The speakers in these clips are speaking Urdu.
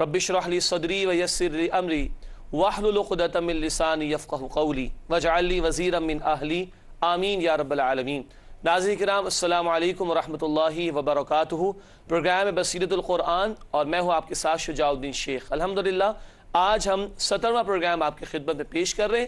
رب شرح لی صدری ویسر لی امری وحلل قدت من لسانی یفقہ قولی وجعل لی وزیرا من اہلی آمین یا رب العالمین ناظرین کرام السلام علیکم ورحمت اللہ وبرکاتہ پروگرام بصیرت القرآن اور میں ہوں آپ کے ساتھ شجاع الدین شیخ الحمدللہ آج ہم سترمہ پروگرام آپ کے خدمت میں پیش کر رہے ہیں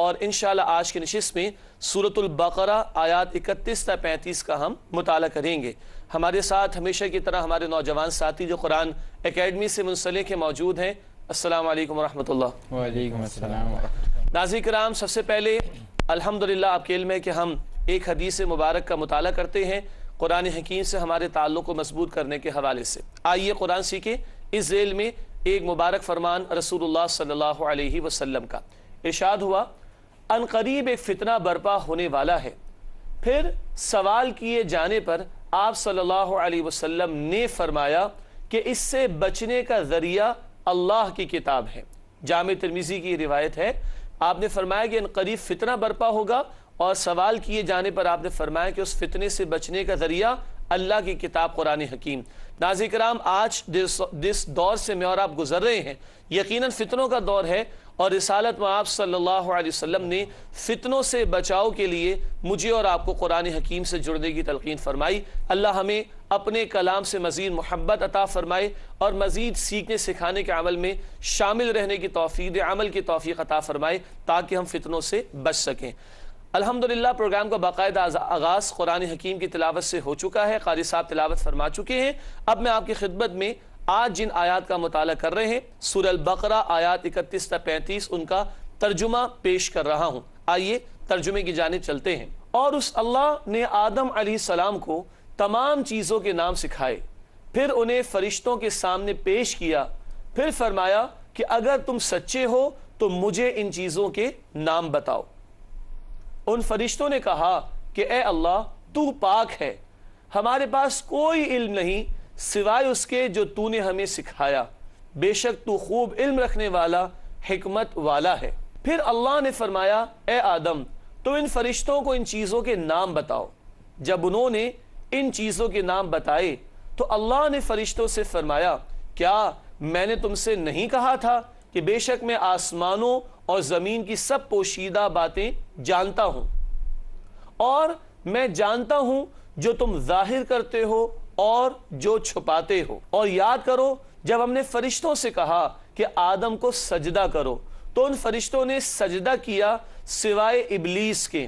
اور انشاءاللہ آج کے نشست میں سورة البقرہ آیات 31-35 کا ہم مطالعہ کریں گے ہمارے ساتھ ہمیشہ کی طرح ہمارے نوجوان ساتھی جو قرآن اکیڈمی سے منسلک کے موجود ہیں السلام علیکم اللہ وعلیکم اللہ ناظرین کرام سب سے پہلے الحمدللہ آپ کے علم ہے کہ ہم ایک حدیث مبارک کا مطالعہ کرتے ہیں قرآن حکیم سے ہمارے تعلق کو مضبوط کرنے کے حوالے سے آئیے قرآن سیکھیں اس ذیل میں ایک مبارک فرمان رسول اللہ صلی اللہ علیہ وسلم کا ارشاد ہوا انقریب قریب ایک فتنہ برپا ہونے والا ہے پھر سوال کیے جانے پر آپ صلی اللہ علیہ وسلم نے فرمایا کہ اس سے بچنے کا ذریعہ اللہ کی کتاب ہے جامع ترمیزی کی روایت ہے آپ نے فرمایا کہ ان قریب فتنہ برپا ہوگا اور سوال کیے جانے پر آپ نے فرمایا کہ اس فتنے سے بچنے کا ذریعہ اللہ کی کتاب قرآن حکیم ناظر کرام آج جس دور سے میں اور آپ گزر رہے ہیں یقیناً فتنوں کا دور ہے اور رسالت میں آپ صلی اللہ علیہ وسلم نے فتنوں سے بچاؤ کے لیے مجھے اور آپ کو قرآن حکیم سے جڑنے کی تلقین فرمائی اللہ ہمیں اپنے کلام سے مزید محبت عطا فرمائے اور مزید سیکھنے سکھانے کے عمل میں شامل رہنے کی توفیق عمل کی توفیق عطا فرمائے تاکہ ہم فتنوں سے بچ سکیں الحمدللہ پروگرام کا باقاعدہ آغاز قرآن حکیم کی تلاوت سے ہو چکا ہے قاری صاحب تلاوت فرما چکے ہیں اب میں آپ کی خدمت میں آج جن آیات کا مطالعہ کر رہے ہیں سورہ البقرہ آیات 31 35 ان کا ترجمہ پیش کر رہا ہوں آئیے ترجمے کی جانب چلتے ہیں اور اس اللہ نے آدم علیہ السلام کو تمام چیزوں کے نام سکھائے پھر انہیں فرشتوں کے سامنے پیش کیا پھر فرمایا کہ اگر تم سچے ہو تو مجھے ان چیزوں کے نام بتاؤ ان فرشتوں نے کہا کہ اے اللہ تو پاک ہے ہمارے پاس کوئی علم نہیں سوائے اس کے جو تو نے ہمیں سکھایا بے شک تو خوب علم رکھنے والا حکمت والا ہے پھر اللہ نے فرمایا اے آدم تو ان فرشتوں کو ان چیزوں کے نام بتاؤ جب انہوں نے ان چیزوں کے نام بتائے تو اللہ نے فرشتوں سے فرمایا کیا میں نے تم سے نہیں کہا تھا کہ بے شک میں آسمانوں اور زمین کی سب پوشیدہ باتیں جانتا ہوں اور میں جانتا ہوں جو تم ظاہر کرتے ہو اور جو چھپاتے ہو اور یاد کرو جب ہم نے فرشتوں سے کہا کہ آدم کو سجدہ کرو تو ان فرشتوں نے سجدہ کیا سوائے ابلیس کے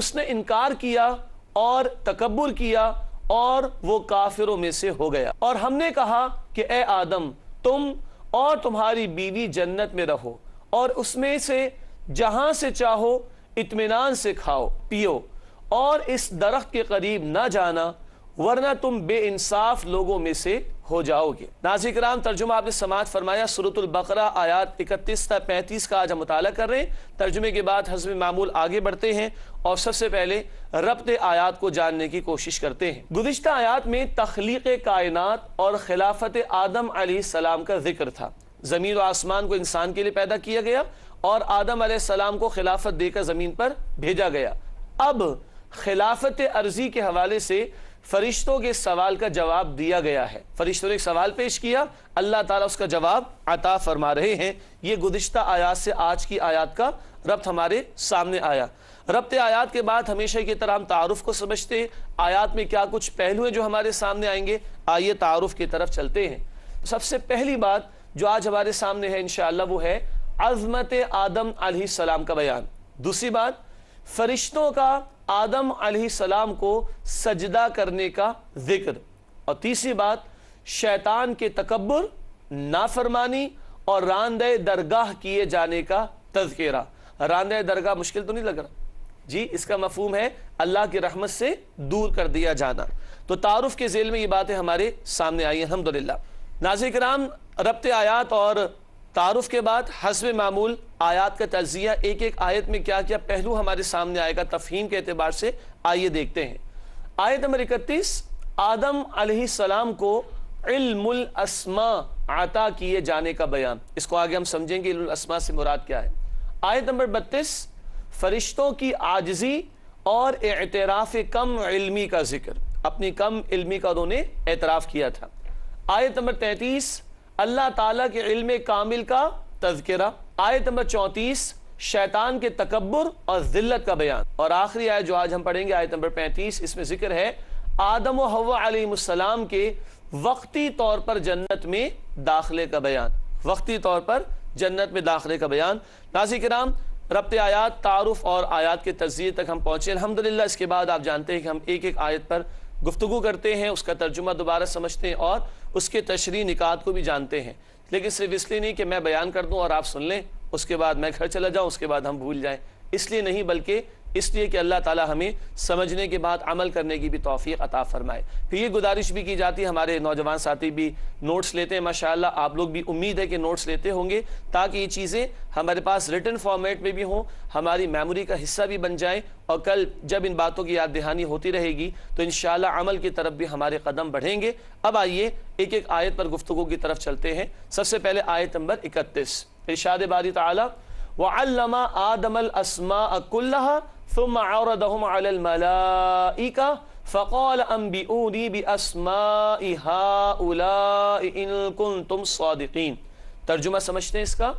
اس نے انکار کیا اور تکبر کیا اور وہ کافروں میں سے ہو گیا اور ہم نے کہا کہ اے آدم تم اور تمہاری بیوی جنت میں رہو اور اس میں سے جہاں سے چاہو اطمینان سے کھاؤ پیو اور اس درخت کے قریب نہ جانا ورنہ تم بے انصاف لوگوں میں سے ہو جاؤ گے کرام ترجمہ آپ نے سماعت فرمایا البقرہ آیات 31 تا 35 کا آج ہم مطالعہ کر رہے ہیں ترجمے کے بعد معمول آگے بڑھتے ہیں اور سب سے پہلے آیات کو جاننے کی کوشش کرتے ہیں گزشتہ آیات میں تخلیق کائنات اور خلافت آدم علیہ السلام کا ذکر تھا زمین و آسمان کو انسان کے لیے پیدا کیا گیا اور آدم علیہ السلام کو خلافت دے کر زمین پر بھیجا گیا اب خلافت عرضی کے حوالے سے فرشتوں کے سوال کا جواب دیا گیا ہے فرشتوں نے ایک سوال پیش کیا اللہ تعالیٰ اس کا جواب عطا فرما رہے ہیں یہ گزشتہ ربط ہمارے سامنے آیا ربط آیات کے بعد ہمیشہ کی طرح ہم تعارف کو سمجھتے ہیں آیات میں کیا کچھ پہلو ہیں جو ہمارے سامنے آئیں گے آئیے تعارف کی طرف چلتے ہیں سب سے پہلی بات جو آج ہمارے سامنے ہے انشاءاللہ وہ ہے عظمت آدم علیہ السلام کا بیان دوسری بات فرشتوں کا آدم علیہ السلام کو سجدہ کرنے کا ذکر اور اور تیسری بات شیطان کے تکبر نافرمانی درگاہ کیے جانے کا تذکرہ راندہ درگاہ مشکل تو نہیں لگ رہا جی اس کا مفہوم ہے اللہ کی رحمت سے دور کر دیا جانا تو تعارف کے ذیل میں یہ باتیں ہمارے سامنے آئی ہیں الحمدللہ ناظرین کرام ربط آیات اور تعارف کے بعد حسب معمول آیات کا تجزیہ ایک ایک آیت میں کیا کیا پہلو ہمارے سامنے آئے گا تفہیم کے اعتبار سے آئیے دیکھتے ہیں آیت نمبر السلام کو علم الاسماء عطا کیے جانے کا بیان اس کو آگے ہم سمجھیں گے علم الاسماء سے مراد کیا ہے آیت نمبر بتیس فرشتوں کی آجزی اور اعتراف کم علمی کا ذکر اپنی کم علمی کا انہوں نے اعتراف کیا تھا آیت نمبر تینتیس اللہ تعالیٰ کے علم کامل کا تذکرہ آیت نمبر چونتیس شیطان کے تکبر اور ذلت کا بیان اور آخری آیت جو آج ہم پڑھیں گے آیت نمبر پینتیس اس میں ذکر ہے آدم و علیہ السلام کے وقتی طور پر جنت میں داخلے کا بیان وقتی طور پر جنت میں داخلے کا بیان ناظر کرام ربط آیات تعارف اور آیات کے تجزیے تک ہم پہنچے الحمدللہ اس کے بعد آپ جانتے ہیں کہ ہم ایک ایک آیت پر گفتگو کرتے ہیں اس کا ترجمہ دوبارہ سمجھتے ہیں اور اس کے تشریح نکات کو بھی جانتے ہیں لیکن صرف اس لیے نہیں کہ میں بیان کر دوں اور آپ سن لیں اس کے بعد میں گھر چلا جاؤں اس کے بعد ہم بھول جائیں اس لیے نہیں بلکہ اس لیے کہ اللہ تعالی ہمیں سمجھنے کے بعد عمل کرنے کی بھی توفیق عطا فرمائے پھر یہ گزارش بھی کی جاتی ہے ہمارے نوجوان ساتھی بھی نوٹس لیتے ہیں ماشاءاللہ آپ لوگ بھی امید ہے کہ نوٹس لیتے ہوں گے تاکہ یہ چیزیں ہمارے پاس ریٹن فارمیٹ میں بھی ہوں ہماری میموری کا حصہ بھی بن جائیں اور کل جب ان باتوں کی یاد دہانی ہوتی رہے گی تو انشاءاللہ عمل کی طرف بھی ہمارے قدم بڑھیں گے اب آئیے ایک ایک آیت پر گفتگو کی طرف چلتے ہیں سب سے پہلے آیت نمبر 31 ارشاد باری تعالی وَعَلَّمَا آدَمَ الْأَسْمَاءَ كُلَّهَا ثم عرضهم على الملائكة فقال انبئوني باسماء هؤلاء ان كنتم صادقين ترجمہ سمجھتے ہیں اس کا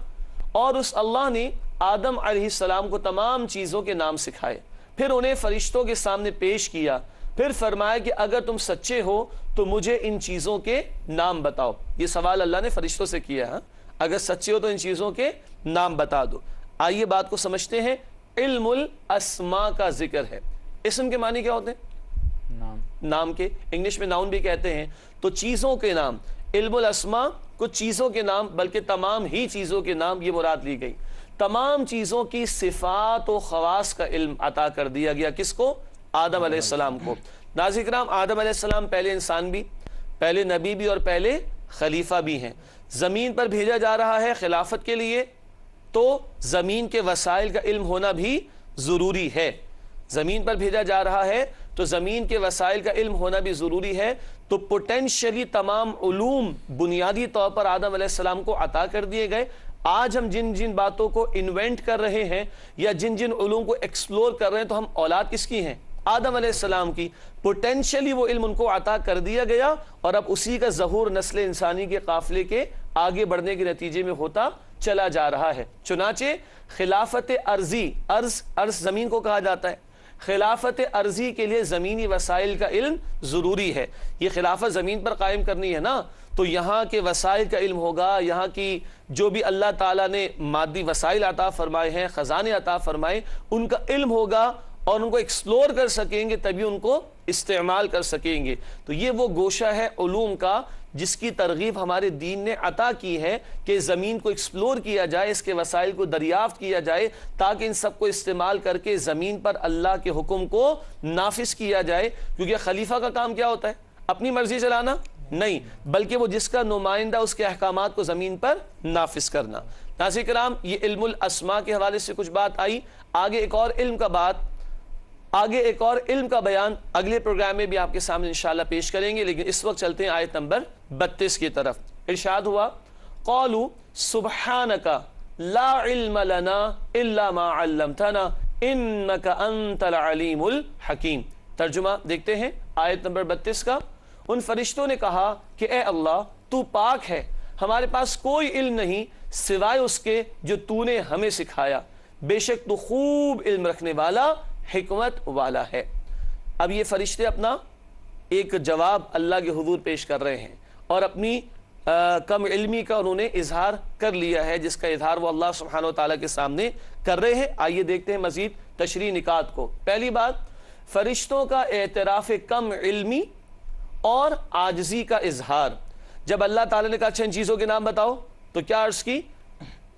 اور اس اللہ نے آدم علیہ السلام کو تمام چیزوں کے نام سکھائے پھر انہیں فرشتوں کے سامنے پیش کیا پھر فرمایا کہ اگر تم سچے ہو تو مجھے ان چیزوں کے نام بتاؤ یہ سوال اللہ نے فرشتوں سے کیا ہاں اگر سچے ہو تو ان چیزوں کے نام بتا دو آئیے بات کو سمجھتے ہیں علم الاسما کا ذکر ہے اسم کے معنی کیا ہوتے ہیں نام کے انگلش میں ناؤن بھی کہتے ہیں تو چیزوں کے نام علم الاسما کچھ چیزوں کے نام بلکہ تمام ہی چیزوں کے نام یہ مراد لی گئی تمام چیزوں کی صفات و خواص کا علم عطا کر دیا گیا کس کو آدم علیہ السلام کو ناظر کرام آدم علیہ السلام پہلے انسان بھی پہلے نبی بھی اور پہلے خلیفہ بھی ہیں زمین پر بھیجا جا رہا ہے خلافت کے لیے تو زمین کے وسائل کا علم ہونا بھی ضروری ہے زمین پر بھیجا جا رہا ہے تو زمین کے وسائل کا علم ہونا بھی ضروری ہے تو پوٹینشلی تمام علوم بنیادی طور پر آدم علیہ السلام کو عطا کر دیے گئے آج ہم جن جن باتوں کو انوینٹ کر رہے ہیں یا جن جن علوم کو ایکسپلور کر رہے ہیں تو ہم اولاد کس کی ہیں آدم علیہ السلام کی پوٹینشلی وہ علم ان کو عطا کر دیا گیا اور اب اسی کا ظہور نسل انسانی کے قافلے کے آگے بڑھنے کے نتیجے میں ہوتا چلا جا رہا ہے چنانچہ خلافت ارضی ارض ارض زمین کو کہا جاتا ہے خلافت ارضی کے لیے زمینی وسائل کا علم ضروری ہے یہ خلافت زمین پر قائم کرنی ہے نا تو یہاں کے وسائل کا علم ہوگا یہاں کی جو بھی اللہ تعالیٰ نے مادی وسائل عطا فرمائے ہیں خزانے عطا فرمائے ان کا علم ہوگا اور ان کو ایکسپلور کر سکیں گے تبھی ان کو استعمال کر سکیں گے تو یہ وہ گوشہ ہے علوم کا جس کی ترغیب ہمارے دین نے عطا کی ہے کہ زمین کو ایکسپلور کیا جائے اس کے وسائل کو دریافت کیا جائے تاکہ ان سب کو استعمال کر کے زمین پر اللہ کے حکم کو نافذ کیا جائے کیونکہ خلیفہ کا کام کیا ہوتا ہے اپنی مرضی چلانا نہیں بلکہ وہ جس کا نمائندہ اس کے احکامات کو زمین پر نافذ کرنا ناظر کرام یہ علم الاسما کے حوالے سے کچھ بات آئی آگے ایک اور علم کا بات آگے ایک اور علم کا بیان اگلے پروگرام میں بھی آپ کے سامنے انشاءاللہ پیش کریں گے لیکن اس وقت چلتے ہیں آیت نمبر بتیس کی طرف ارشاد ہوا ترجمہ دیکھتے ہیں آیت نمبر بتیس کا ان فرشتوں نے کہا کہ اے اللہ تو پاک ہے ہمارے پاس کوئی علم نہیں سوائے اس کے جو نے ہمیں سکھایا بے شک تو خوب علم رکھنے والا حکمت والا ہے اب یہ فرشتے اپنا ایک جواب اللہ کے حضور پیش کر رہے ہیں اور اپنی کم علمی کا انہوں نے اظہار کر لیا ہے جس کا اظہار وہ اللہ سبحانہ تعالیٰ کے سامنے کر رہے ہیں آئیے دیکھتے ہیں مزید تشریح نکات کو پہلی بات فرشتوں کا اعتراف کم علمی اور آجزی کا اظہار جب اللہ تعالیٰ نے کہا اچھے چیزوں کے نام بتاؤ تو کیا عرض کی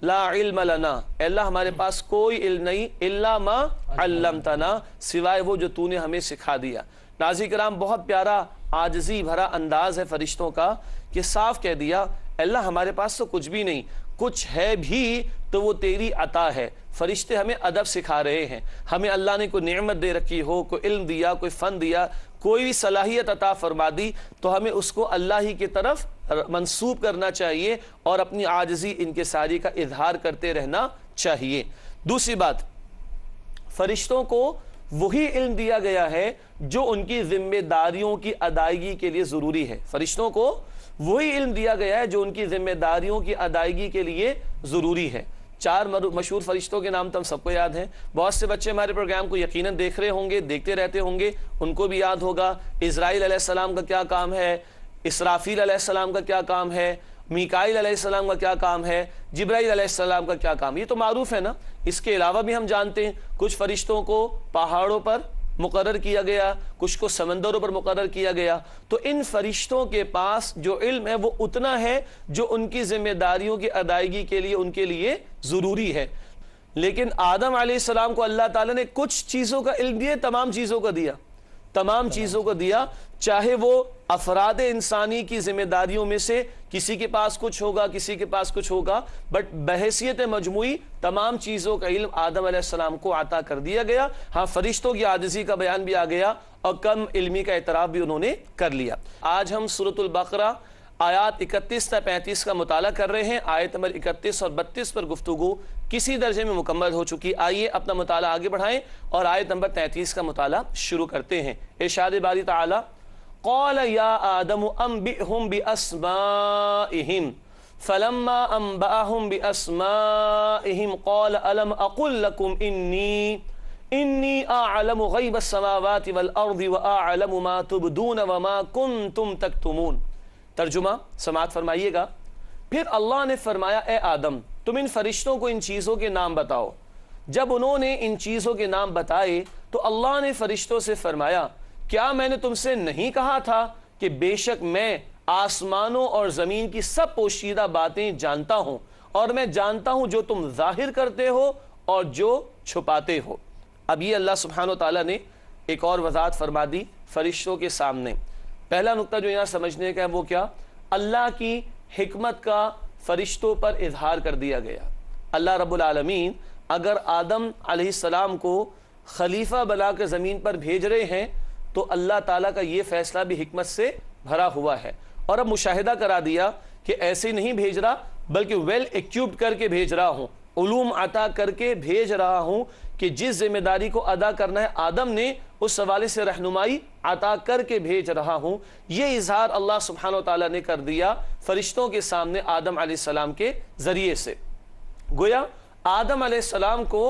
لا علم لنا اے اللہ ہمارے پاس کوئی علم نہیں الا ما علمتنا سوائے وہ جو تُو نے ہمیں سکھا دیا ناظرین کرام بہت پیارا آجزی بھرا انداز ہے فرشتوں کا کہ صاف کہہ دیا اللہ ہمارے پاس تو کچھ بھی نہیں کچھ ہے بھی تو وہ تیری عطا ہے فرشتے ہمیں عدب سکھا رہے ہیں ہمیں اللہ نے کوئی نعمت دے رکھی ہو کوئی علم دیا کوئی فن دیا کوئی صلاحیت عطا فرما دی تو ہمیں اس کو اللہ ہی کی طرف منسوب کرنا چاہیے اور اپنی عاجزی ان کے ساری کا اظہار کرتے رہنا چاہیے دوسری بات فرشتوں کو وہی علم دیا گیا ہے جو ان کی ذمہ داریوں کی ادائیگی کے لیے ضروری ہے فرشتوں کو وہی علم دیا گیا ہے جو ان کی ذمہ داریوں کی ادائیگی کے لیے ضروری ہے چار مشہور فرشتوں کے نام تم سب کو یاد ہیں بہت سے بچے ہمارے پروگرام کو یقیناً دیکھ رہے ہوں گے دیکھتے رہتے ہوں گے ان کو بھی یاد ہوگا اسرائیل علیہ السلام کا کیا کام ہے اسرافیل علیہ السلام کا کیا کام ہے میکائل علیہ السلام کا کیا کام ہے جبرائیل علیہ السلام کا کیا کام ہے یہ تو معروف ہے نا اس کے علاوہ بھی ہم جانتے ہیں کچھ فرشتوں کو پہاڑوں پر مقرر کیا گیا کچھ کو سمندروں پر مقرر کیا گیا تو ان فرشتوں کے پاس جو علم ہے وہ اتنا ہے جو ان کی ذمہ داریوں کی ادائیگی کے لیے ان کے لیے ضروری ہے لیکن آدم علیہ السلام کو اللہ تعالیٰ نے کچھ چیزوں کا علم دیا تمام چیزوں کا دیا تمام چیزوں کو دیا چاہے وہ افراد انسانی کی ذمہ داریوں میں سے کسی کے پاس کچھ ہوگا کسی کے پاس کچھ ہوگا بٹ بحیثیت مجموعی تمام چیزوں کا علم آدم علیہ السلام کو عطا کر دیا گیا ہاں فرشتوں کی عادزی کا بیان بھی آ گیا اور کم علمی کا اعتراف بھی انہوں نے کر لیا آج ہم صورت البقرہ آیات 31-35 کا مطالعہ کر رہے ہیں آیت نمبر 31 اور 32 پر گفتگو کسی درجے میں مکمل ہو چکی آئیے اپنا مطالعہ آگے بڑھائیں اور آیت نمبر 33 کا مطالعہ شروع کرتے ہیں ارشاد باری تعالی قال یا آدم انبئہم بی اسمائہم فلما انبئہم بی اسمائہم قال علم اقل لکم انی انی اعلم غیب السماوات والارض و اعلم ما تبدون و ما کنتم تکتمون ترجمہ سماعت فرمائیے گا پھر اللہ نے فرمایا اے آدم تم ان فرشتوں کو ان چیزوں کے نام بتاؤ جب انہوں نے ان چیزوں کے نام بتائے تو اللہ نے فرشتوں سے فرمایا کیا میں نے تم سے نہیں کہا تھا کہ بے شک میں آسمانوں اور زمین کی سب پوشیدہ باتیں جانتا ہوں اور میں جانتا ہوں جو تم ظاہر کرتے ہو اور جو چھپاتے ہو اب یہ اللہ سبحانہ و تعالیٰ نے ایک اور وضاحت فرما دی فرشتوں کے سامنے پہلا نقطہ جو یہاں سمجھنے کا ہے وہ کیا اللہ کی حکمت کا فرشتوں پر اظہار کر دیا گیا اللہ رب العالمین اگر آدم علیہ السلام کو خلیفہ بلا کے زمین پر بھیج رہے ہیں تو اللہ تعالیٰ کا یہ فیصلہ بھی حکمت سے بھرا ہوا ہے اور اب مشاہدہ کرا دیا کہ ایسے نہیں بھیج رہا بلکہ ویل ایکیوبڈ کر کے بھیج رہا ہوں علوم عطا کر کے بھیج رہا ہوں کہ جس ذمہ داری کو ادا کرنا ہے آدم نے اس سوالے سے رہنمائی عطا کر کے بھیج رہا ہوں یہ اظہار اللہ سبحانہ نے کر دیا فرشتوں کے سامنے آدم علیہ السلام کے ذریعے سے گویا آدم علیہ السلام کو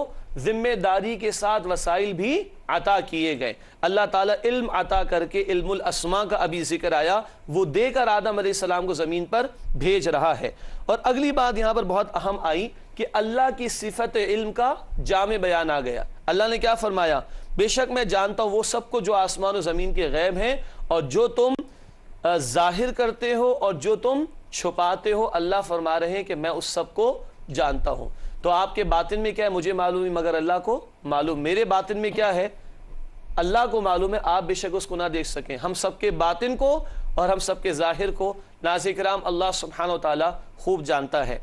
ذمہ داری کے ساتھ وسائل بھی عطا کیے گئے اللہ تعالیٰ علم عطا کر کے علم الاسما کا ابھی ذکر آیا وہ دے کر آدم علیہ السلام کو زمین پر بھیج رہا ہے اور اگلی بات یہاں پر بہت اہم آئی کہ اللہ کی صفت علم کا جامع بیان آ گیا اللہ نے کیا فرمایا بے شک میں جانتا ہوں وہ سب کو جو آسمان و زمین کے غیب ہیں اور جو تم ظاہر کرتے ہو اور جو تم چھپاتے ہو اللہ فرما رہے ہیں کہ میں اس سب کو جانتا ہوں تو آپ کے باطن میں کیا ہے مجھے معلوم ہے مگر اللہ کو معلوم میرے باطن میں کیا ہے اللہ کو معلوم ہے آپ بے شک اس کو نہ دیکھ سکیں ہم سب کے باطن کو اور ہم سب کے ظاہر کو ناظر کرام اللہ و تعالیٰ خوب جانتا ہے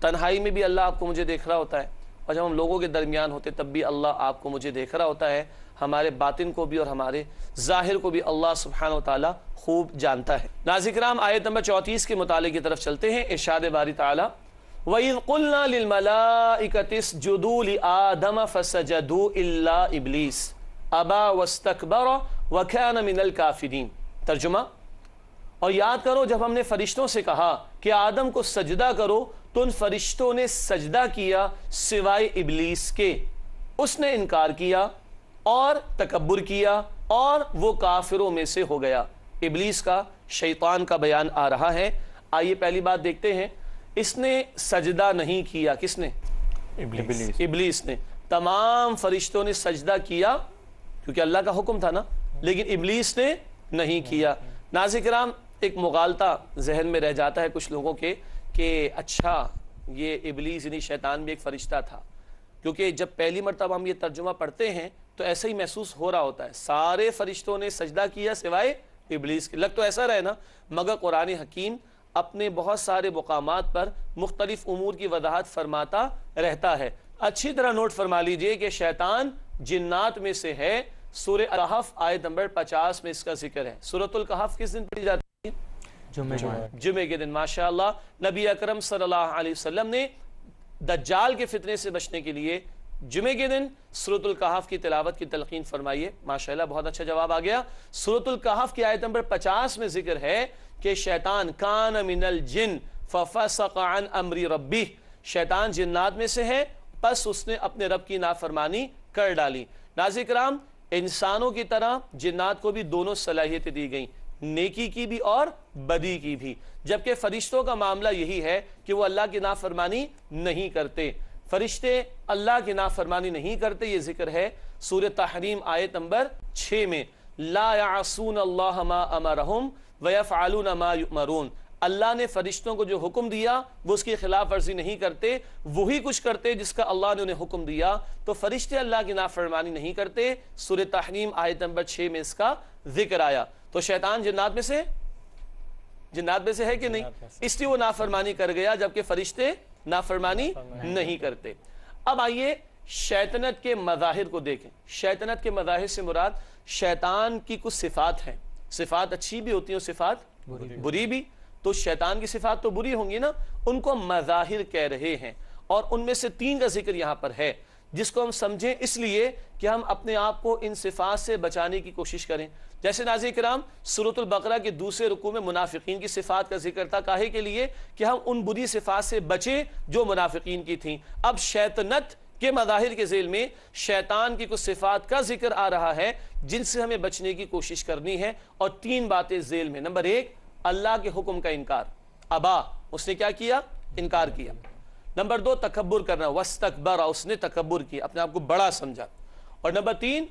تنہائی میں بھی اللہ آپ کو مجھے دیکھ رہا ہوتا ہے اور جب ہم لوگوں کے درمیان ہوتے تب بھی اللہ آپ کو مجھے دیکھ رہا ہوتا ہے ہمارے باطن کو بھی اور ہمارے ظاہر کو بھی اللہ سبحانہ وتعالی خوب جانتا ہے ناظر کرام آیت نمبر چوتیس کے مطالعے کی طرف چلتے ہیں ارشاد باری تعالی وَإِذْ قُلْنَا لِلْمَلَائِكَةِسْ جُدُو لِآدَمَ فَسَجَدُو إِلَّا إِبْلِيسِ أَبَا وَاسْتَكْبَرَ وَكَانَ مِنَ الْكَافِدِينَ ترجمہ اور یاد کرو جب ہم نے فرشتوں سے کہا کہ آدم کو سجدہ کرو تو ان فرشتوں نے سجدہ کیا سوائے ابلیس کے اس نے انکار کیا اور تکبر کیا اور وہ کافروں میں سے ہو گیا ابلیس کا شیطان کا بیان آ رہا ہے آئیے پہلی بات دیکھتے ہیں اس نے سجدہ نہیں کیا کس نے ابلیس نے تمام فرشتوں نے سجدہ کیا کیونکہ اللہ کا حکم تھا نا لیکن ابلیس نے نہیں کیا ناظر کرام ایک مغالطہ ذہن میں رہ جاتا ہے کچھ لوگوں کے کہ اچھا یہ ابلیس یعنی شیطان بھی ایک فرشتہ تھا کیونکہ جب پہلی مرتبہ ہم یہ ترجمہ پڑھتے ہیں تو ایسا ہی محسوس ہو رہا ہوتا ہے سارے فرشتوں نے سجدہ کیا سوائے ابلیس کے لگ تو ایسا رہے نا مگر قرآن حکیم اپنے بہت سارے مقامات پر مختلف امور کی وضاحت فرماتا رہتا ہے اچھی طرح نوٹ فرما لیجئے کہ شیطان جنات میں سے ہے سورہ الحف آیت نمبر پچاس میں اس کا ذکر ہے سورت القحف کس دن جمعہ کے دن ماشاءاللہ نبی اکرم صلی اللہ علیہ وسلم نے دجال کے فتنے سے بچنے کے لیے جمعہ کے دن سورت القحف کی تلاوت کی تلقین فرمائیے ماشاءاللہ بہت اچھا جواب آ گیا سورت القحف کی آیت نمبر پچاس میں ذکر ہے کہ شیطان کان من الجن ففسق عن امری ربی شیطان جنات میں سے ہے پس اس نے اپنے رب کی نافرمانی کر ڈالی ناظر کرام انسانوں کی طرح جنات کو بھی دونوں صلاحیتیں دی گئیں نیکی کی بھی اور بدی کی بھی جبکہ فرشتوں کا معاملہ یہی ہے کہ وہ اللہ کی نافرمانی نہیں کرتے فرشتے اللہ کی نافرمانی نہیں کرتے یہ ذکر ہے سور تحریم آیت نمبر چھے میں لا یعصون اللہ ما امرہم ویفعلون ما یؤمرون اللہ نے فرشتوں کو جو حکم دیا وہ اس کی خلاف ورزی نہیں کرتے وہی کچھ کرتے جس کا اللہ نے انہیں حکم دیا تو فرشتے اللہ کی نافرمانی نہیں کرتے سور تحریم آیت نمبر چھے میں اس کا ذکر آیا تو شیطان جنات میں سے جنات میں سے ہے کہ نہیں اس لیے وہ نافرمانی کر گیا جبکہ فرشتے نافرمانی نہیں کرتے اب آئیے شیطنت کے مظاہر کو دیکھیں شیطنت کے مظاہر سے مراد شیطان کی کچھ صفات ہیں صفات اچھی بھی ہوتی ہیں صفات بری بھی تو شیطان کی صفات تو بری ہوں گی نا ان کو مظاہر کہہ رہے ہیں اور ان میں سے تین کا ذکر یہاں پر ہے جس کو ہم سمجھیں اس لیے کہ ہم اپنے آپ کو ان صفات سے بچانے کی کوشش کریں جیسے ناظرین کرام صورت البقرہ کے دوسرے رکوع میں منافقین کی صفات کا ذکر تھا کاہے کے لیے کہ ہم ان بری صفات سے بچیں جو منافقین کی تھیں اب شیطنت کے مظاہر کے ذیل میں شیطان کی کچھ صفات کا ذکر آ رہا ہے جن سے ہمیں بچنے کی کوشش کرنی ہے اور تین باتیں ذیل میں نمبر ایک اللہ کے حکم کا انکار ابا اس نے کیا کیا انکار کیا نمبر دو تکبر کرنا اس نے تکبر اپنے آپ کو بڑا سمجھا اور نمبر تین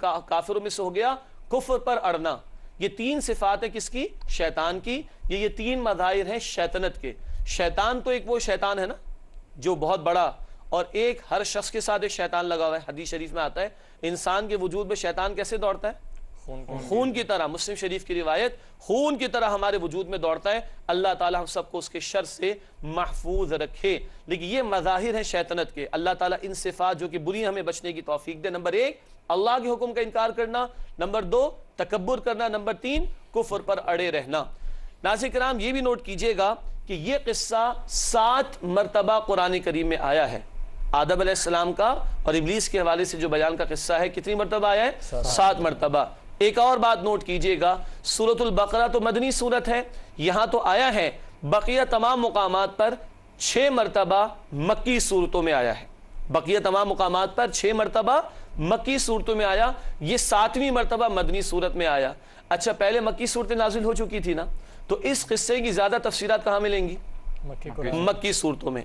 کافروں میں سے ہو گیا کفر پر اڑنا یہ تین صفات ہیں کس کی شیطان کی یہ تین مظاہر ہیں شیطنت کے شیطان تو ایک وہ شیطان ہے نا جو بہت بڑا اور ایک ہر شخص کے ساتھ ایک شیطان لگا ہوا ہے حدیث شریف میں آتا ہے انسان کے وجود میں شیطان کیسے دوڑتا ہے خون کی طرح مسلم شریف کی روایت خون کی طرح ہمارے وجود میں دوڑتا ہے اللہ تعالی ہم سب کو اس کے شر سے محفوظ رکھے لیکن یہ مظاہر ہیں شیطنت کے اللہ تعالیٰ صفات جو کہ بری ہمیں بچنے کی توفیق دے نمبر ایک اللہ کے حکم کا انکار کرنا نمبر دو تکبر کرنا نمبر تین کفر پر اڑے رہنا ناظر کرام یہ بھی نوٹ کیجئے گا کہ یہ قصہ سات مرتبہ قرآن کریم میں آیا ہے آدم علیہ السلام کا اور ابلیس کے حوالے سے جو بیان کا قصہ ہے کتنی مرتبہ آیا ہے سات مرتبہ ایک اور بات نوٹ کیجئے گا سورت البقرہ تو مدنی سورت ہے یہاں تو آیا ہے بقیہ تمام مقامات پر چھ مرتبہ مکی صورتوں میں آیا ہے بقیہ تمام مقامات پر چھ مرتبہ مکی صورتوں میں آیا یہ ساتویں مرتبہ مدنی صورت میں آیا اچھا پہلے مکی سورتیں نازل ہو چکی تھی نا تو اس قصے کی زیادہ تفسیرات کہاں ملیں گی مکی صورتوں میں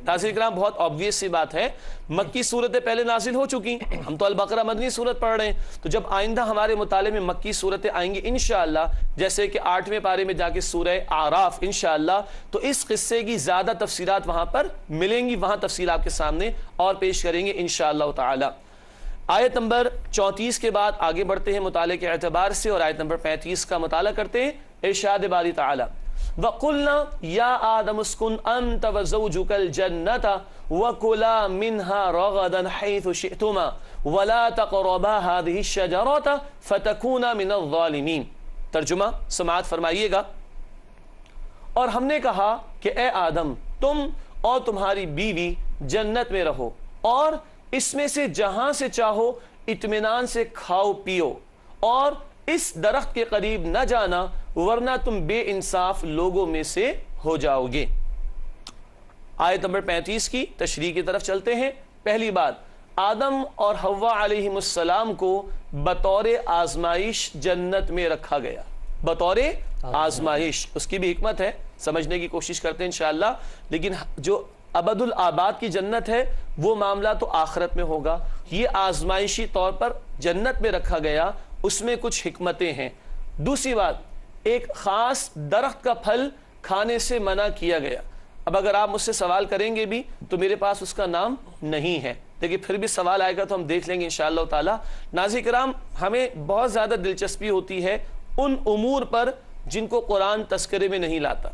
بہت سی بات ہے مکی صورتیں پہلے نازل ہو چکی ہم تو البقرہ مدنی صورت پڑھ رہے ہیں تو جب آئندہ ہمارے مطالعے میں مکی صورتیں آئیں انشاءاللہ جیسے کہ پارے میں جا کے سورہ انشاءاللہ تو اس قصے کی زیادہ تفصیلات وہاں پر ملیں گی وہاں تفصیل آپ کے سامنے اور پیش کریں گے انشاءاللہ تعالی آیت نمبر چونتیس کے بعد آگے بڑھتے ہیں مطالعے کے اعتبار سے اور آیت نمبر پینتیس کا مطالعہ کرتے ہیں ارشاد باری تعالی وَقُلْنَا يَا آدَمُ اسْكُنْ أَمْتَ وَزَوْجُكَ الْجَنَّةَ وَكُلَا مِنْهَا رَغَدًا حَيْثُ شِئْتُمَا وَلَا تَقْرَبَا هَذِهِ الشَّجَرَاتَ فَتَكُونَ مِنَ الظَّالِمِينَ ترجمہ سماعت فرمائیے گا اور ہم نے کہا کہ اے آدم تم اور تمہاری بیوی جنت میں رہو اور اس میں سے جہاں سے چاہو اتمنان سے کھاؤ پیو اور اس درخت کے قریب نہ جانا ورنہ تم بے انصاف لوگوں میں سے ہو جاؤ گے آیت نمبر پینتیس کی تشریح طرف چلتے ہیں پہلی بات آدم اور ہوا علیہ السلام کو بطور آزمائش جنت میں رکھا گیا بطور آزمائش اس کی بھی حکمت ہے سمجھنے کی کوشش کرتے ہیں انشاءاللہ لیکن جو ابد العباد کی جنت ہے وہ معاملہ تو آخرت میں ہوگا یہ آزمائشی طور پر جنت میں رکھا گیا اس میں کچھ حکمتیں ہیں دوسری بات ایک خاص درخت کا پھل کھانے سے منع کیا گیا اب اگر آپ مجھ سے سوال کریں گے بھی تو میرے پاس اس کا نام نہیں ہے پھر بھی سوال آئے گا تو ہم دیکھ لیں گے انشاءاللہ تعالی ناظر کرام ہمیں بہت زیادہ دلچسپی ہوتی ہے ان امور پر جن کو قرآن تذکرے میں نہیں لاتا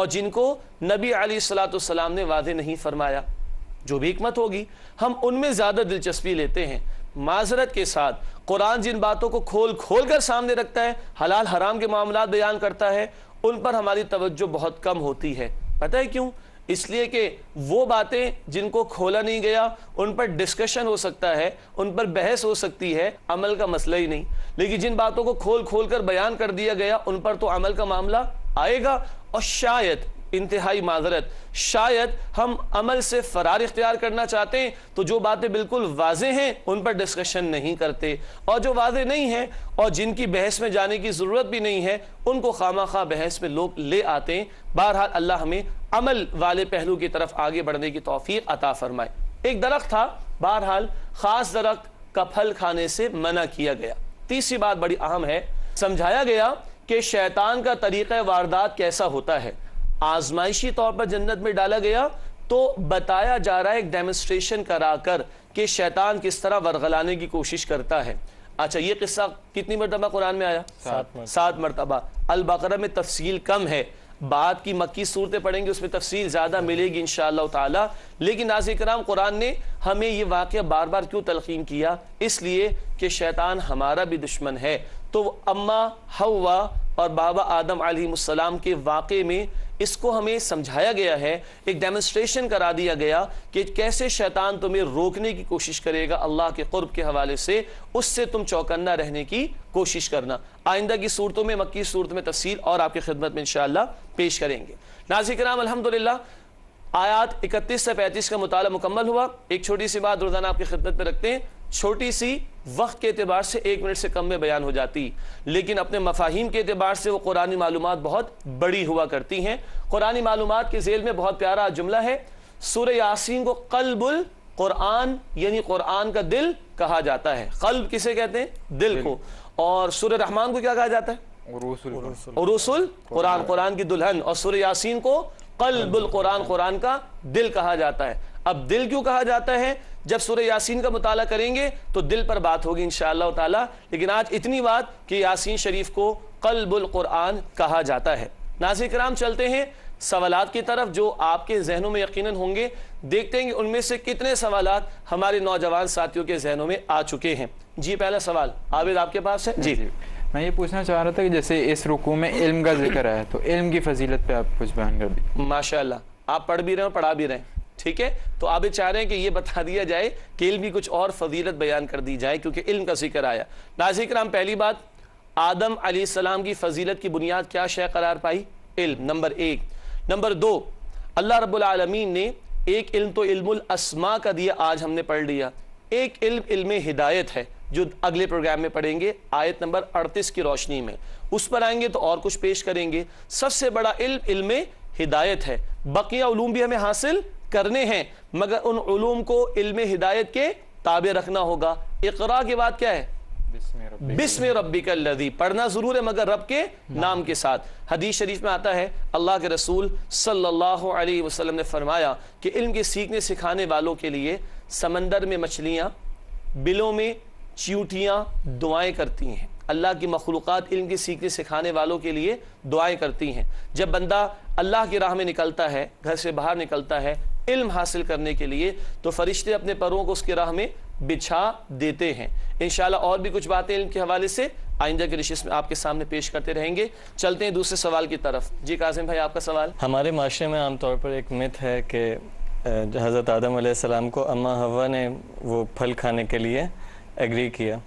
اور جن کو نبی علی السلاۃ والسلام نے واضح نہیں فرمایا جو بھی حکمت ہوگی ہم ان میں زیادہ دلچسپی لیتے ہیں معذرت کے ساتھ قرآن جن باتوں کو کھول کھول کر سامنے رکھتا ہے حلال حرام کے معاملات بیان کرتا ہے ان پر ہماری توجہ بہت کم ہوتی ہے پتہ ہے کیوں اس لیے کہ وہ باتیں جن کو کھولا نہیں گیا ان پر ڈسکشن ہو سکتا ہے ان پر بحث ہو سکتی ہے عمل کا مسئلہ ہی نہیں لیکن جن باتوں کو کھول کھول کر بیان کر دیا گیا ان پر تو عمل کا معاملہ آئے گا اور شاید انتہائی معذرت شاید ہم عمل سے فرار اختیار کرنا چاہتے ہیں تو جو باتیں بالکل واضح ہیں ان پر ڈسکشن نہیں کرتے اور جو واضح نہیں ہیں اور جن کی بحث میں جانے کی ضرورت بھی نہیں ہے ان کو خامہ خواہ بحث میں لوگ لے آتے ہیں بہرحال اللہ ہمیں عمل والے پہلو کی طرف آگے بڑھنے کی توفیق عطا فرمائے ایک درخت تھا بہرحال خاص درخت کا پھل کھانے سے منع کیا گیا تیسری بات بڑی اہم ہے سمجھایا گیا کہ شیطان کا طریقہ واردات کیسا ہوتا ہے آزمائشی طور پر جنت میں ڈالا گیا تو بتایا جا رہا ہے ایک ڈیمنسٹریشن کرا کر کہ شیطان کس طرح ورغلانے کی کوشش کرتا ہے اچھا یہ قصہ کتنی مرتبہ قرآن میں آیا سات مرتبہ البقرہ میں تفصیل کم ہے بعد کی مکی صورتیں پڑھیں گے اس میں تفصیل زیادہ ملے گی انشاءاللہ تعالی لیکن ناظر کرام قرآن نے ہمیں یہ واقعہ بار بار کیوں تلقین کیا اس لیے کہ شیطان ہمارا بھی دشمن ہے تو اما ہوا اور بابا آدم علیہ السلام کے واقعے میں اس کو ہمیں سمجھایا گیا ہے ایک ڈیمنسٹریشن کرا دیا گیا کہ کیسے شیطان تمہیں روکنے کی کوشش کرے گا اللہ کے قرب کے حوالے سے اس سے تم چوکنا رہنے کی کوشش کرنا آئندہ کی صورتوں میں مکی صورت میں تفصیل اور آپ کی خدمت میں انشاءاللہ پیش کریں گے ناظرین کرام الحمدللہ آیات 31 سے 35 کا مطالعہ مکمل ہوا ایک چھوٹی سی بات آپ کی خدمت میں رکھتے ہیں چھوٹی سی وقت کے اعتبار سے ایک منٹ سے کم میں بیان ہو جاتی لیکن اپنے مفاہیم کے اعتبار سے وہ قرآن معلومات بہت بڑی ہوا کرتی ہیں قرآن معلومات کے ذیل میں بہت پیارا جملہ ہے سورہ یاسین کو قلب القرآن یعنی قرآن کا دل کہا جاتا ہے قلب کسے کہتے ہیں دل کو اور سورہ رحمان کو کیا کہا جاتا ہے قرآن قرآن کی دلہن اور سورہ یاسین کو قلب القرآن قرآن کا دل کہا جاتا ہے اب دل کیوں کہا جاتا ہے جب سورہ یاسین کا مطالعہ کریں گے تو دل پر بات ہوگی انشاءاللہ تعالی لیکن آج اتنی بات کہ یاسین شریف کو قلب القرآن کہا جاتا ہے ناظر کرام چلتے ہیں سوالات کی طرف جو آپ کے ذہنوں میں یقیناً ہوں گے دیکھتے ہیں کہ ان میں سے کتنے سوالات ہمارے نوجوان ساتھیوں کے ذہنوں میں آ چکے ہیں جی پہلا سوال عابد آپ کے پاس ہے جی, جی۔ میں یہ پوچھنا چاہ رہا تھا کہ جیسے اس رکوع میں علم کا ذکر ہے تو علم کی فضیلت پہ آپ کچھ بیان کر دی ماشاءاللہ آپ پڑھ بھی رہے ہیں اور پڑھا بھی رہے ہیں ٹھیک ہے تو آپ چاہ رہے ہیں کہ یہ بتا دیا جائے کہ علمی کچھ اور فضیلت بیان کر دی جائے کیونکہ علم کا ذکر آیا ناظرین کرام پہلی بات آدم علیہ السلام کی فضیلت کی بنیاد کیا شئے قرار پائی علم نمبر ایک نمبر دو اللہ رب العالمین نے ایک علم تو علم الاسما کا دیا آج ہم نے پڑھ لیا ایک علم علم ہدایت ہے جو اگلے پروگرام میں پڑھیں گے آیت نمبر 38 کی روشنی میں اس پر آئیں گے تو اور کچھ پیش کریں گے سب سے بڑا علم علم ہدایت ہے بقیہ علوم بھی ہمیں حاصل کرنے ہیں مگر ان علوم کو علم ہدایت کے تابع رکھنا ہوگا اقرا کے بعد کیا ہے بسم ربی کا لذی پڑھنا ضرور ہے مگر رب کے نام کے ساتھ حدیث شریف میں آتا ہے اللہ کے رسول صلی اللہ علیہ وسلم نے فرمایا کہ علم کے سیکھنے سکھانے والوں کے لیے سمندر میں مچھلیاں بلوں میں چیوٹیاں دعائیں کرتی ہیں اللہ کی مخلوقات علم کے سیکھنے سکھانے والوں کے لیے دعائیں کرتی ہیں جب بندہ اللہ کی راہ میں نکلتا ہے گھر سے باہر نکلتا ہے علم حاصل کرنے کے لیے تو فرشتے اپنے پروں کو اس راہ میں بچھا دیتے ہیں انشاءاللہ اور بھی کچھ باتیں علم کے حوالے سے آئندہ کے میں آپ کے سامنے پیش کرتے رہیں گے چلتے ہیں دوسرے سوال کی طرف جی کازم بھائی آپ کا سوال ہمارے معاشرے میں عام طور پر ایک مت ہے کہ حضرت آدم علیہ السلام کو اما ہوا نے وہ پھل کھانے کے لیے ایگری کیا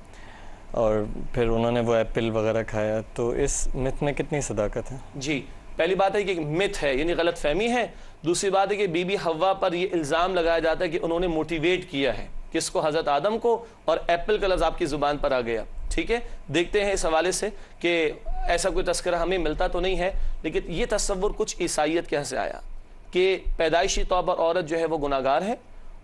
اور پھر انہوں نے وہ ایپل وغیرہ کھایا تو اس مت میں کتنی صداقت ہے جی پہلی بات ہے کہ مت ہے یعنی غلط فہمی ہے دوسری بات ہے کہ بی بی ہوا پر یہ الزام لگایا جاتا ہے کہ انہوں نے موٹیویٹ کیا ہے کس کو حضرت آدم کو اور ایپل کا لفظ آپ کی زبان پر آ گیا ٹھیک ہے دیکھتے ہیں اس حوالے سے کہ ایسا کوئی تذکرہ ہمیں ملتا تو نہیں ہے لیکن یہ تصور کچھ عیسائیت کے سے آیا کہ پیدائشی طور پر عورت جو ہے وہ گناہ گار ہے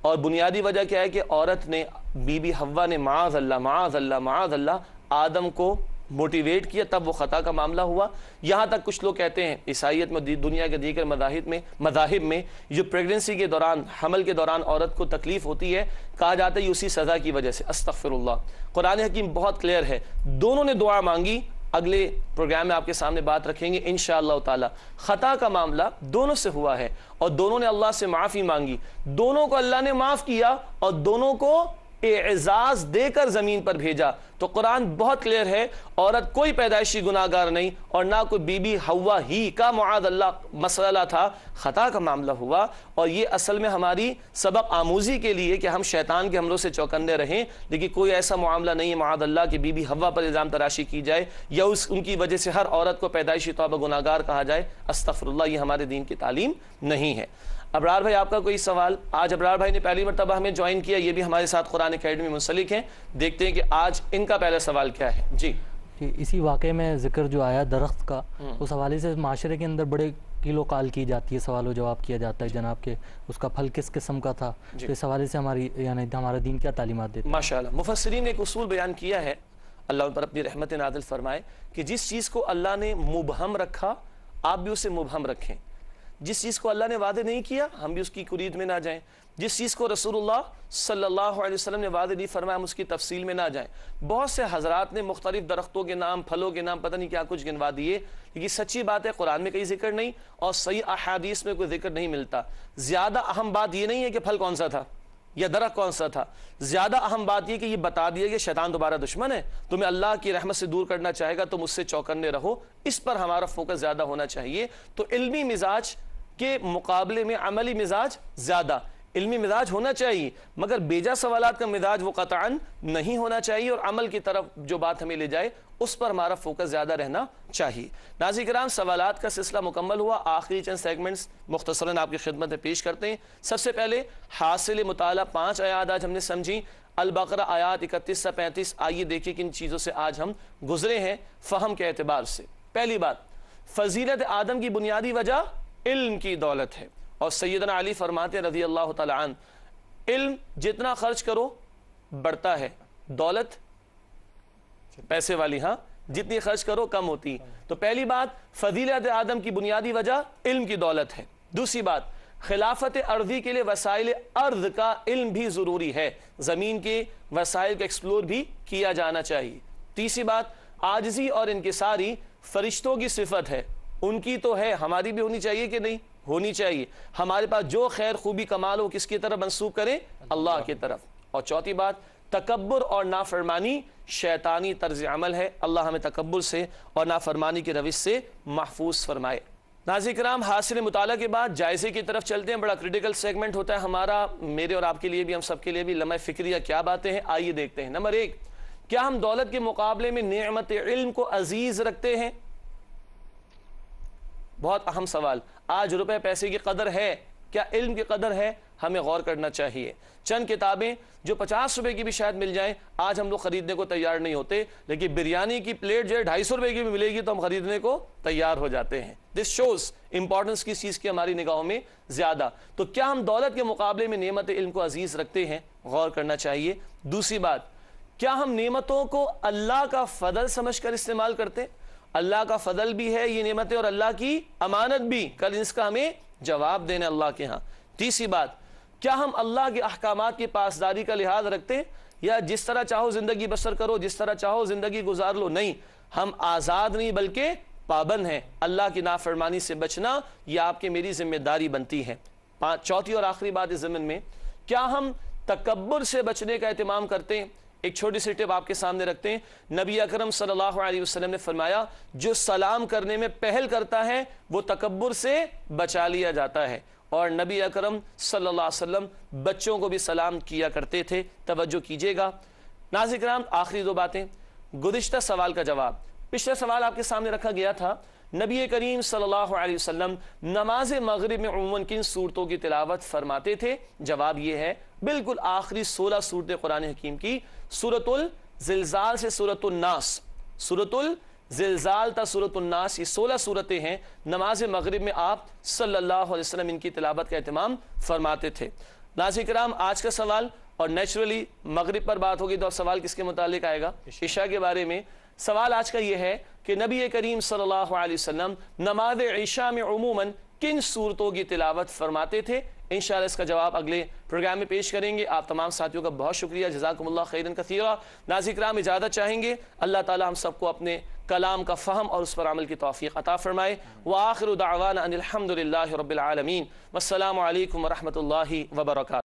اور بنیادی وجہ کیا ہے کہ عورت نے بی بی ہوا نے معاذ اللہ معاذ اللہ معاذ اللہ آدم کو موٹیویٹ کیا تب وہ خطا کا معاملہ ہوا یہاں تک کچھ لوگ کہتے ہیں عیسائیت میں دنیا کے دیگر مذاہب میں مذاہب میں جو پریگننسی کے دوران حمل کے دوران عورت کو تکلیف ہوتی ہے کہا جاتا ہے اسی سزا کی وجہ سے استغفراللہ اللہ قرآن حکیم بہت کلیئر ہے دونوں نے دعا مانگی اگلے پروگرام میں آپ کے سامنے بات رکھیں گے انشاءاللہ تعالی خطا کا معاملہ دونوں سے ہوا ہے اور دونوں نے اللہ سے معافی مانگی دونوں کو اللہ نے معاف کیا اور دونوں کو اعزاز دے کر زمین پر بھیجا تو قرآن بہت کلیئر ہے عورت کوئی پیدائشی گار نہیں اور نہ کوئی بی بی ہوا ہی کا اللہ مسئلہ تھا خطا کا معاملہ ہوا اور یہ اصل میں ہماری سبق آموزی کے لیے کہ ہم شیطان کے حملوں سے چوکندے رہیں لیکن کوئی ایسا معاملہ نہیں ہے معاد اللہ کہ بی بی ہوا پر الزام تراشی کی جائے یا اس ان کی وجہ سے ہر عورت کو پیدائشی طور پر گار کہا جائے استغفراللہ اللہ یہ ہمارے دین کی تعلیم نہیں ہے ابرار بھائی آپ کا کوئی سوال آج ابرار بھائی نے پہلی مرتبہ ہمیں جوائن کیا یہ بھی ہمارے ساتھ قرآن اکیڈمی منسلک ہیں دیکھتے ہیں کہ آج ان کا پہلا سوال کیا ہے جی اسی واقعے میں ذکر جو آیا درخت کا اس حوالے سے معاشرے کے اندر بڑے کیلو کال کی جاتی ہے سوال و جواب کیا جاتا ہے جناب کے اس کا پھل کس قسم کا تھا جی۔ تو اس حوالے سے ہماری یعنی ہمارا دین کیا تعلیمات دیتا ہے ماشاءاللہ مفسرین نے اصول بیان کیا ہے اللہ پر اپنی رحمت نادل فرمائے کہ جس چیز کو اللہ نے مبہم رکھا آپ بھی اسے مبہم رکھیں جس چیز کو اللہ نے وعدے نہیں کیا ہم بھی اس کی قرید میں نہ جائیں جس چیز کو رسول اللہ صلی اللہ علیہ وسلم نے نہیں فرمایا ہم اس کی تفصیل میں نہ جائیں بہت سے حضرات نے مختلف درختوں کے نام پھلوں کے نام پتہ نہیں کیا کچھ گنوا سچی بات ہے قرآن میں ذکر نہیں اور صحیح احادیث میں کوئی ذکر نہیں ملتا زیادہ اہم بات یہ نہیں ہے کہ پھل کون سا تھا یا درخت کون سا تھا زیادہ اہم بات یہ کہ یہ بتا دیا کہ شیطان دوبارہ دشمن ہے تمہیں اللہ کی رحمت سے دور کرنا چاہے گا تم اس سے چوکنے رہو اس پر ہمارا فوکس زیادہ ہونا چاہیے تو علمی مزاج کے مقابلے میں عملی مزاج زیادہ علمی مزاج ہونا چاہیے مگر بیجا سوالات کا مزاج وہ قطعاً نہیں ہونا چاہیے اور عمل کی طرف جو بات ہمیں لے جائے اس پر ہمارا فوکس زیادہ رہنا چاہیے ناظرین کرام سوالات کا سلسلہ مکمل ہوا آخری چند سیگمنٹس مختصراً آپ کی خدمت میں پیش کرتے ہیں سب سے پہلے حاصل مطالعہ پانچ آیات آج ہم نے سمجھی البقرہ آیات اکتیس سا پینتیس آئیے دیکھیں کن چیزوں سے آج ہم گزرے ہیں فہم کے اعتبار سے پہلی بات فضیلت آدم کی بنیادی وجہ علم کی دولت ہے اور سیدنا علی فرماتے رضی اللہ تعالی علم جتنا خرچ کرو بڑھتا ہے دولت پیسے والی ہاں جتنی خرچ کرو کم ہوتی تو پہلی بات فضیلت آدم کی بنیادی وجہ علم کی دولت ہے دوسری بات خلافت ارضی کے لیے وسائل ارض کا علم بھی ضروری ہے زمین کے وسائل کا ایکسپلور بھی کیا جانا چاہیے تیسری بات آجزی اور انکساری فرشتوں کی صفت ہے ان کی تو ہے ہماری بھی ہونی چاہیے کہ نہیں ہونی چاہیے ہمارے پاس جو خیر خوبی کمال ہو کس کی طرف منسوخ کریں اللہ کی طرف اور چوتھی بات تکبر اور نافرمانی شیطانی طرز عمل ہے اللہ ہمیں تکبر سے اور نافرمانی کی کے سے محفوظ فرمائے ناظرین کرام حاصل مطالعہ کے بعد جائزے کی طرف چلتے ہیں بڑا کریٹیکل سیگمنٹ ہوتا ہے ہمارا میرے اور آپ کے لیے بھی ہم سب کے لیے بھی لمحہ فکریہ کیا باتیں ہیں آئیے دیکھتے ہیں نمبر ایک کیا ہم دولت کے مقابلے میں نعمت علم کو عزیز رکھتے ہیں بہت اہم سوال آج روپے پیسے کی قدر ہے کیا علم کی قدر ہے ہمیں غور کرنا چاہیے چند کتابیں جو پچاس روپے کی بھی شاید مل جائیں آج ہم لوگ خریدنے کو تیار نہیں ہوتے لیکن بریانی کی پلیٹ جو ہے ڈھائی سو روپے کی بھی ملے گی تو ہم خریدنے کو تیار ہو جاتے ہیں دس شوز امپورٹنس کی چیز کی ہماری نگاہوں میں زیادہ تو کیا ہم دولت کے مقابلے میں نعمت علم کو عزیز رکھتے ہیں غور کرنا چاہیے دوسری بات کیا ہم نعمتوں کو اللہ کا فضل سمجھ کر استعمال کرتے ہیں اللہ کا فضل بھی ہے یہ نعمتیں اور اللہ کی امانت بھی کل اس کا ہمیں جواب دینا اللہ کے ہاں تیسری بات کیا ہم اللہ کے احکامات کی پاسداری کا لحاظ رکھتے ہیں یا جس طرح چاہو زندگی بسر کرو جس طرح چاہو زندگی گزار لو نہیں ہم آزاد نہیں بلکہ پابند ہیں اللہ کی نافرمانی سے بچنا یہ آپ کی میری ذمہ داری بنتی ہے پانچ چوتھی اور آخری بات اس ضمن میں کیا ہم تکبر سے بچنے کا اہتمام کرتے ہیں ایک چھوٹی سی ٹپ آپ کے سامنے رکھتے ہیں نبی اکرم صلی اللہ علیہ وسلم نے فرمایا جو سلام کرنے میں پہل کرتا ہے وہ تکبر سے بچا لیا جاتا ہے اور نبی اکرم صلی اللہ علیہ وسلم بچوں کو بھی سلام کیا کرتے تھے توجہ کیجیے گا ناظر اکرام آخری دو باتیں گزشتہ سوال کا جواب پچھلا سوال آپ کے سامنے رکھا گیا تھا نبی کریم صلی اللہ علیہ وسلم نماز مغرب میں عموماً کن صورتوں کی تلاوت فرماتے تھے جواب یہ ہے بالکل آخری سولہ صورتیں قرآن حکیم کی صورت الزلزال سے صورت الناس صورت صورت الزلزال تا الناس یہ سولہ صورتیں ہیں نماز مغرب میں آپ صلی اللہ علیہ وسلم ان کی تلاوت کا اہتمام فرماتے تھے ناظر کرام آج کا سوال اور نیچرلی مغرب پر بات ہوگی تو سوال کس کے متعلق آئے گا عشاء کے بارے میں سوال آج کا یہ ہے کہ نبی کریم صلی اللہ علیہ وسلم نماز عشاء میں عموماً کن صورتوں کی تلاوت فرماتے تھے انشاءاللہ اس کا جواب اگلے پروگرام میں پیش کریں گے آپ تمام ساتھیوں کا بہت شکریہ جزاکم اللہ خیرن کثیرہ ناظر کرام اجازت چاہیں گے اللہ تعالی ہم سب کو اپنے کلام کا فہم اور اس پر عمل کی توفیق عطا فرمائے وآخر دعوانا ان الحمدللہ رب العالمین والسلام علیکم ورحمت اللہ وبرکاتہ